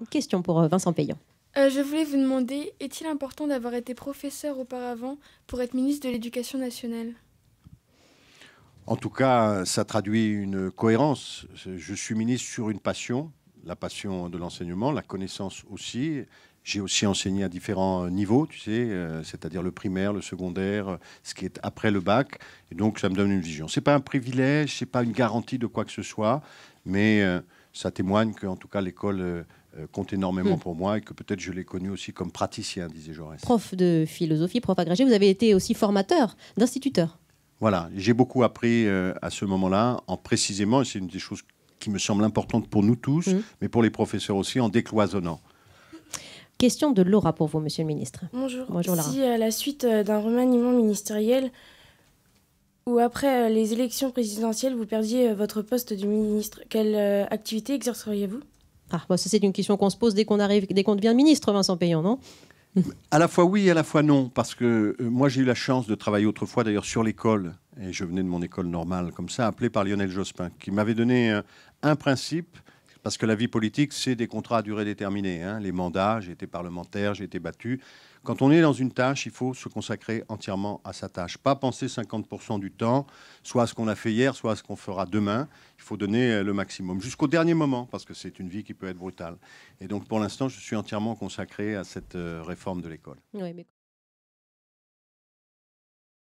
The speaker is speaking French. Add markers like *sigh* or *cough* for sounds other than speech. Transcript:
Une question pour euh, Vincent Payan. Euh, je voulais vous demander, est-il important d'avoir été professeur auparavant pour être ministre de l'Éducation nationale En tout cas, ça traduit une cohérence. Je suis ministre sur une passion, la passion de l'enseignement, la connaissance aussi. J'ai aussi enseigné à différents niveaux, tu sais, euh, c'est-à-dire le primaire, le secondaire, ce qui est après le bac. Et donc, ça me donne une vision. Ce n'est pas un privilège, ce n'est pas une garantie de quoi que ce soit, mais ça témoigne que, en tout cas, l'école euh, euh, compte énormément hmm. pour moi et que peut-être je l'ai connu aussi comme praticien, disait Jaurès. Prof de philosophie, prof agrégé, vous avez été aussi formateur d'instituteur. Voilà, j'ai beaucoup appris euh, à ce moment-là, en précisément, et c'est une des choses qui me semble importante pour nous tous, hmm. mais pour les professeurs aussi, en décloisonnant. Question de Laura pour vous, Monsieur le Ministre. Bonjour. Bonjour Si à la suite d'un remaniement ministériel, ou après euh, les élections présidentielles, vous perdiez euh, votre poste de ministre. Quelle euh, activité exerceriez-vous ah, bah, ça c'est une question qu'on se pose dès qu'on arrive, devient ministre, Vincent Payon, non *laughs* À la fois oui et à la fois non, parce que moi j'ai eu la chance de travailler autrefois d'ailleurs sur l'école, et je venais de mon école normale comme ça, appelée par Lionel Jospin, qui m'avait donné un principe, parce que la vie politique, c'est des contrats à durée déterminée. Hein. Les mandats, j'ai été parlementaire, j'ai été battu. Quand on est dans une tâche, il faut se consacrer entièrement à sa tâche. Pas penser 50% du temps, soit à ce qu'on a fait hier, soit à ce qu'on fera demain. Il faut donner euh, le maximum, jusqu'au dernier moment, parce que c'est une vie qui peut être brutale. Et donc, pour l'instant, je suis entièrement consacré à cette euh, réforme de l'école. mais...